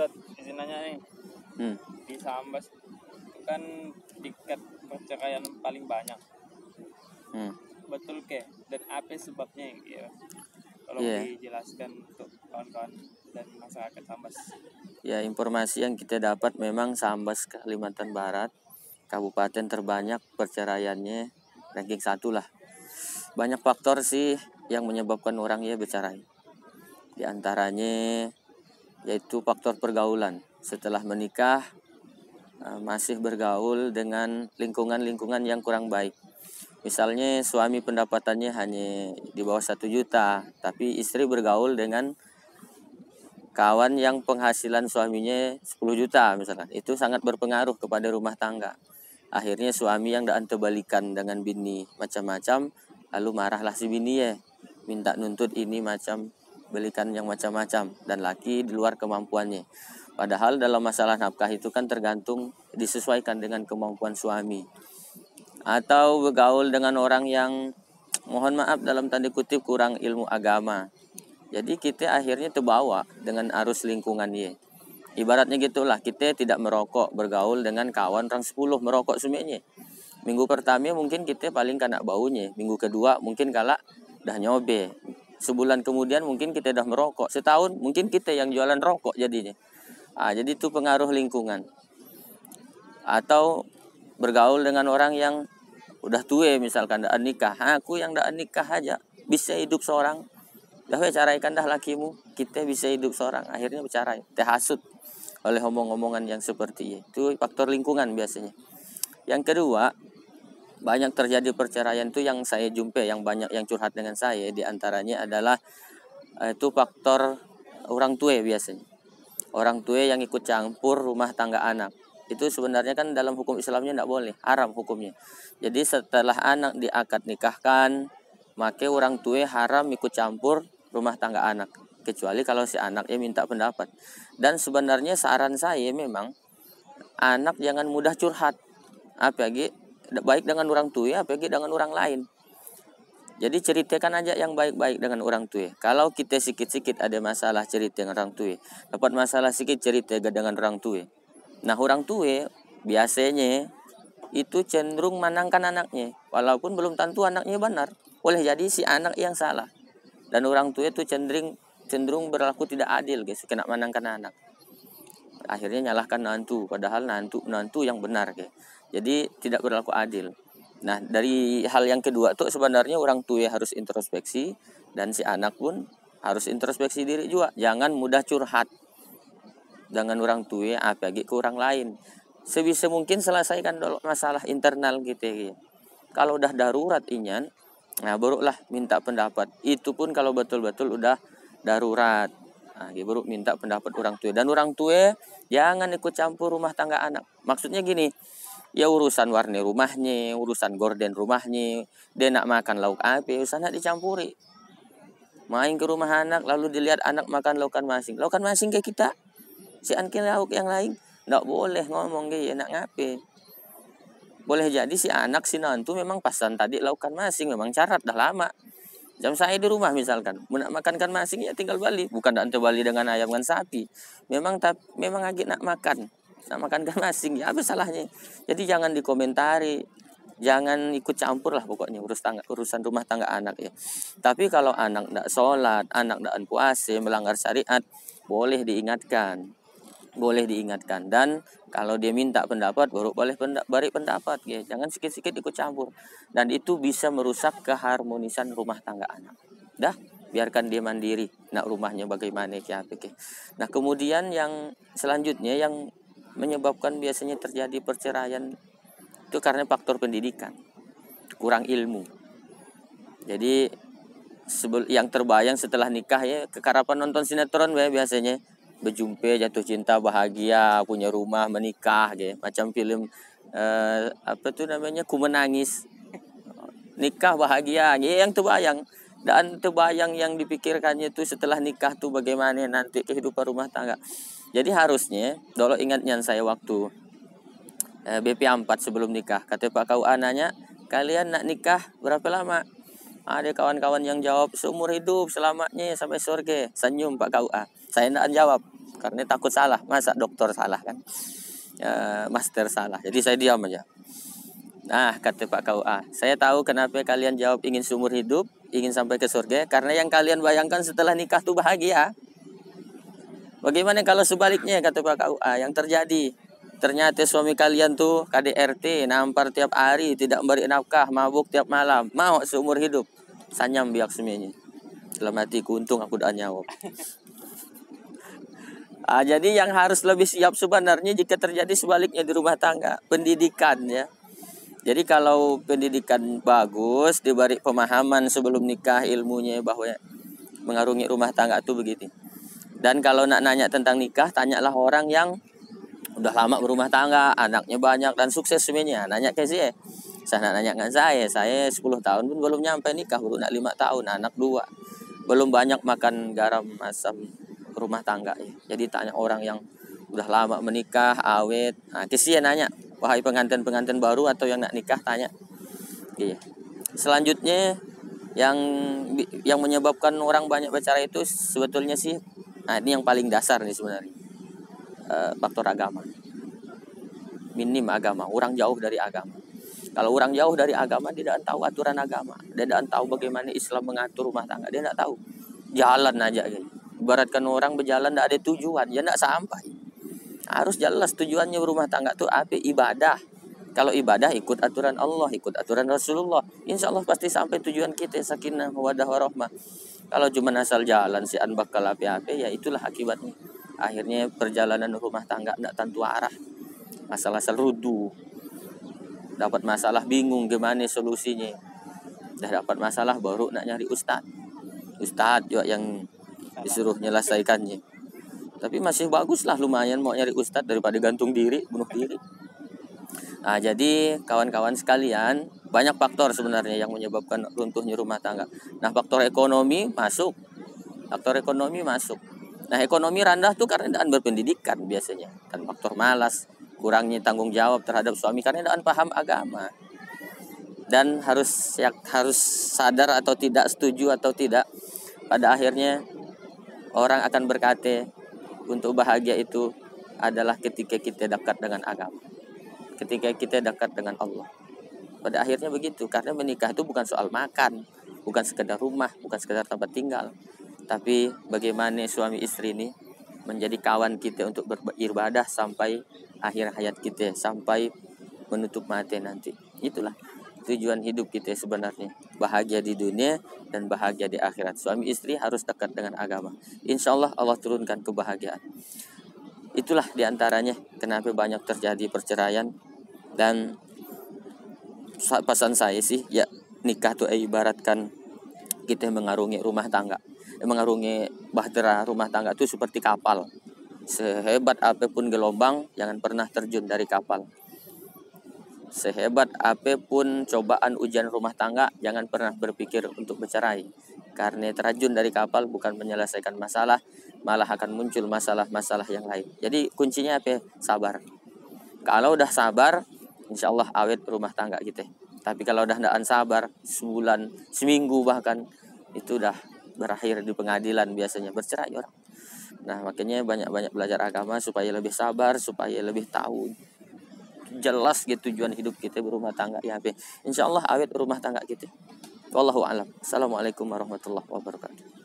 Ustad izin nanya nih hmm. di Sambas itu kan tingkat perceraian paling banyak hmm. betul ke dan apa sebabnya ya kalau yeah. dijelaskan untuk kawan-kawan dan masyarakat Sambas ya informasi yang kita dapat memang Sambas Kalimantan Barat kabupaten terbanyak perceraiannya ranking satu lah banyak faktor sih yang menyebabkan orang ya bercerai di antaranya yaitu faktor pergaulan. Setelah menikah eh, masih bergaul dengan lingkungan-lingkungan yang kurang baik. Misalnya suami pendapatannya hanya di bawah satu juta, tapi istri bergaul dengan kawan yang penghasilan suaminya 10 juta misalnya Itu sangat berpengaruh kepada rumah tangga. Akhirnya suami yang tidak terbalikan dengan bini macam-macam, lalu marahlah si bini ya, minta nuntut ini macam belikan yang macam-macam dan laki di luar kemampuannya. Padahal dalam masalah nafkah itu kan tergantung disesuaikan dengan kemampuan suami. Atau bergaul dengan orang yang mohon maaf dalam tanda kutip kurang ilmu agama. Jadi kita akhirnya terbawa dengan arus lingkungan ye. Ibaratnya gitulah kita tidak merokok bergaul dengan kawan orang 10 merokok semuanya. Minggu pertama mungkin kita paling kena baunya, minggu kedua mungkin kalah dah nyobe sebulan kemudian mungkin kita sudah merokok setahun mungkin kita yang jualan rokok jadinya ah jadi itu pengaruh lingkungan atau bergaul dengan orang yang udah tua misalkan dah nikah ah, aku yang dah nikah aja bisa hidup seorang dah cara ikan dah lakimu kita bisa hidup seorang akhirnya bicara teh hasut oleh omong-omongan yang seperti itu faktor lingkungan biasanya yang kedua banyak terjadi perceraian itu yang saya jumpai yang banyak yang curhat dengan saya diantaranya adalah eh, itu faktor orang tua biasanya orang tua yang ikut campur rumah tangga anak itu sebenarnya kan dalam hukum Islamnya tidak boleh haram hukumnya jadi setelah anak diakad nikahkan maka orang tua haram ikut campur rumah tangga anak kecuali kalau si anaknya minta pendapat dan sebenarnya saran saya memang anak jangan mudah curhat apalagi baik dengan orang tua ya pergi dengan orang lain jadi ceritakan aja yang baik-baik dengan orang tua. Kalau kita sikit-sikit ada masalah cerita dengan orang tua, dapat masalah sikit cerita dengan orang tua. Nah orang tua biasanya itu cenderung menangkan anaknya, walaupun belum tentu anaknya benar. Oleh jadi si anak yang salah. Dan orang tua itu cenderung cenderung berlaku tidak adil guys, kena menangkan anak akhirnya nyalahkan nantu padahal nantu nantu yang benar ke. jadi tidak berlaku adil nah dari hal yang kedua tuh sebenarnya orang tua harus introspeksi dan si anak pun harus introspeksi diri juga jangan mudah curhat dengan orang tua apalagi ke orang lain sebisa mungkin selesaikan dulu masalah internal gitu ya kalau udah darurat inyan nah barulah minta pendapat itu pun kalau betul-betul udah darurat Nah, dia baru minta pendapat orang tua dan orang tua jangan ikut campur rumah tangga anak. Maksudnya gini, ya urusan warna rumahnya, urusan gorden rumahnya, dia nak makan lauk apa, usah nak dicampuri. Main ke rumah anak lalu dilihat anak makan laukan masing. Laukan masing kayak kita. Si ankin lauk yang lain ndak boleh ngomong dia nak ngape. Boleh jadi si anak si nantu memang pasan tadi laukan masing memang syarat dah lama. Jam saya di rumah misalkan, nak makan kan masing ya tinggal balik. Bukan ante balik dengan ayam kan sapi. Memang tapi memang agak nak makan. Nak makan kan masing ya apa salahnya? Jadi jangan dikomentari, jangan ikut campur lah pokoknya urus tangga, urusan rumah tangga anak ya. Tapi kalau anak tidak sholat, anak tidak puasa, melanggar syariat, boleh diingatkan boleh diingatkan dan kalau dia minta pendapat baru boleh pendapat, beri pendapat ya jangan sikit-sikit ikut campur dan itu bisa merusak keharmonisan rumah tangga anak dah biarkan dia mandiri nak rumahnya bagaimana ya oke nah kemudian yang selanjutnya yang menyebabkan biasanya terjadi perceraian itu karena faktor pendidikan kurang ilmu jadi yang terbayang setelah nikah ya kekarapan nonton sinetron ya biasanya berjumpa jatuh cinta bahagia punya rumah menikah gitu macam film uh, apa tuh namanya ku menangis nikah bahagia gitu yang terbayang dan terbayang yang dipikirkannya itu setelah nikah tuh bagaimana nanti kehidupan rumah tangga jadi harusnya dulu ingatnya saya waktu uh, eh, BP4 sebelum nikah kata Pak Kau ananya kalian nak nikah berapa lama ada kawan-kawan yang jawab seumur hidup selamanya sampai surga senyum Pak Kau saya tidak jawab karena takut salah masa dokter salah kan e, master salah jadi saya diam aja nah kata Pak KUA ah, saya tahu kenapa kalian jawab ingin sumur hidup ingin sampai ke surga karena yang kalian bayangkan setelah nikah tuh bahagia bagaimana kalau sebaliknya kata Pak KUA ah, yang terjadi ternyata suami kalian tuh KDRT nampar tiap hari tidak memberi nafkah mabuk tiap malam mau seumur hidup sanyam biak semuanya dalam hati untung aku udah nyawa Ah, jadi yang harus lebih siap sebenarnya jika terjadi sebaliknya di rumah tangga, pendidikan ya. Jadi kalau pendidikan bagus, diberi pemahaman sebelum nikah ilmunya bahwa mengarungi rumah tangga itu begitu. Dan kalau nak nanya tentang nikah, tanyalah orang yang udah lama berumah tangga, anaknya banyak dan sukses semuanya. Nanya ke eh. saya. Saya nanya kan saya, saya 10 tahun pun belum nyampe nikah, baru nak 5 tahun, anak dua. Belum banyak makan garam asam rumah tangga ya. jadi tanya orang yang udah lama menikah awet nah kisi ya nanya wahai pengantin pengantin baru atau yang nak nikah tanya Oke. Iya. selanjutnya yang yang menyebabkan orang banyak bicara itu sebetulnya sih nah ini yang paling dasar nih sebenarnya e, faktor agama minim agama orang jauh dari agama kalau orang jauh dari agama dia tidak tahu aturan agama dia tidak tahu bagaimana Islam mengatur rumah tangga dia tidak tahu jalan aja gitu Ibaratkan orang berjalan tidak ada tujuan, ya tidak sampai. Harus jelas tujuannya rumah tangga itu apa? Ibadah. Kalau ibadah ikut aturan Allah, ikut aturan Rasulullah. Insya Allah pasti sampai tujuan kita sakinah, wadah, warohmah. Kalau cuma asal jalan si an bakal api-api, ya itulah akibatnya. Akhirnya perjalanan rumah tangga tidak tentu arah. masalah asal rudu. Dapat masalah bingung gimana solusinya. Dah dapat masalah baru nak nyari ustadz. Ustadz juga yang disuruh menyelesaikannya tapi masih bagus lah lumayan mau nyari ustadz daripada gantung diri bunuh diri nah jadi kawan-kawan sekalian banyak faktor sebenarnya yang menyebabkan runtuhnya rumah tangga nah faktor ekonomi masuk faktor ekonomi masuk nah ekonomi rendah tuh karena tidak berpendidikan biasanya kan faktor malas kurangnya tanggung jawab terhadap suami karena tidak paham agama dan harus ya, harus sadar atau tidak setuju atau tidak pada akhirnya orang akan berkata untuk bahagia itu adalah ketika kita dekat dengan agama. Ketika kita dekat dengan Allah. Pada akhirnya begitu, karena menikah itu bukan soal makan, bukan sekedar rumah, bukan sekedar tempat tinggal, tapi bagaimana suami istri ini menjadi kawan kita untuk beribadah sampai akhir hayat kita, sampai menutup mati nanti. Itulah tujuan hidup kita ya sebenarnya bahagia di dunia dan bahagia di akhirat suami istri harus dekat dengan agama insya Allah Allah turunkan kebahagiaan itulah diantaranya kenapa banyak terjadi perceraian dan pesan saya sih ya nikah tuh ibaratkan kita mengarungi rumah tangga mengarungi bahtera rumah tangga itu seperti kapal sehebat apapun gelombang jangan pernah terjun dari kapal Sehebat apapun cobaan ujian rumah tangga, jangan pernah berpikir untuk bercerai. Karena terjun dari kapal bukan menyelesaikan masalah, malah akan muncul masalah-masalah yang lain. Jadi kuncinya apa? Sabar. Kalau udah sabar, insya Allah awet rumah tangga gitu. Tapi kalau udah tidak sabar, sebulan, seminggu bahkan, itu udah berakhir di pengadilan biasanya bercerai orang. Nah makanya banyak-banyak belajar agama supaya lebih sabar, supaya lebih tahu jelas gitu tujuan hidup kita berumah tangga ya Insya Allah awet rumah tangga kita. Wallahu alam. Assalamualaikum warahmatullahi wabarakatuh.